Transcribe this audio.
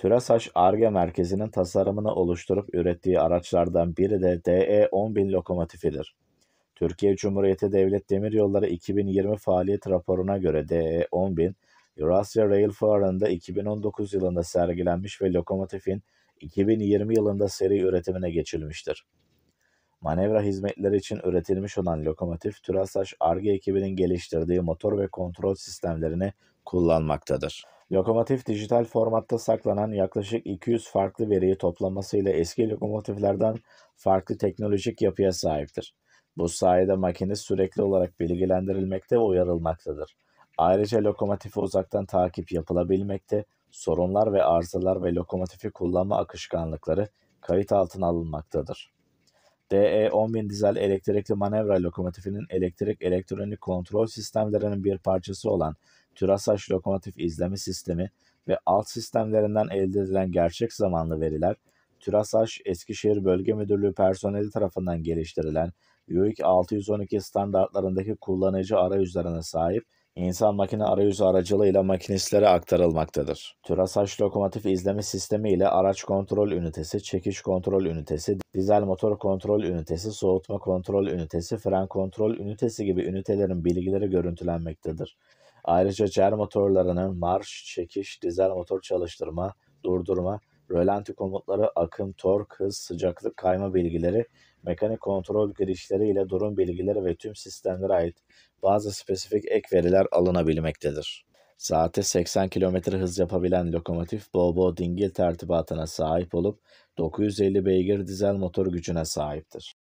TÜRASAŞ ARGE merkezinin tasarımını oluşturup ürettiği araçlardan biri de DE-10000 lokomotifidir. Türkiye Cumhuriyeti Devlet Demir Yolları 2020 faaliyet raporuna göre DE-10000, Eurasia Rail Fuarı'nda 2019 yılında sergilenmiş ve lokomotifin 2020 yılında seri üretimine geçilmiştir. Manevra hizmetleri için üretilmiş olan lokomotif, TÜRASAŞ ARGE ekibinin geliştirdiği motor ve kontrol sistemlerini kullanmaktadır. Lokomotif dijital formatta saklanan yaklaşık 200 farklı veriyi toplamasıyla eski lokomotiflerden farklı teknolojik yapıya sahiptir. Bu sayede makine sürekli olarak bilgilendirilmekte ve uyarılmaktadır. Ayrıca lokomotifi uzaktan takip yapılabilmekte, sorunlar ve arızalar ve lokomotifi kullanma akışkanlıkları kayıt altına alınmaktadır. DE-10000 dizel elektrikli manevra lokomotifinin elektrik elektronik kontrol sistemlerinin bir parçası olan TÜRASAŞ lokomotif izleme sistemi ve alt sistemlerinden elde edilen gerçek zamanlı veriler, TÜRASAŞ Eskişehir Bölge Müdürlüğü personeli tarafından geliştirilen UIC 612 standartlarındaki kullanıcı arayüzlerine sahip İnsan makine arayüzü aracılığıyla makinistlere aktarılmaktadır. TÜRASAŞ lokomotif izleme sistemi ile araç kontrol ünitesi, çekiş kontrol ünitesi, dizel motor kontrol ünitesi, soğutma kontrol ünitesi, fren kontrol ünitesi gibi ünitelerin bilgileri görüntülenmektedir. Ayrıca cer motorlarının marş, çekiş, dizel motor çalıştırma, durdurma, rölanti komutları, akım, tork, hız, sıcaklık, kayma bilgileri, mekanik kontrol girişleri ile durum bilgileri ve tüm sistemlere ait bazı spesifik ek veriler alınabilmektedir. Saate 80 km hız yapabilen lokomotif Bobo dingil tertibatına sahip olup 950 beygir dizel motor gücüne sahiptir.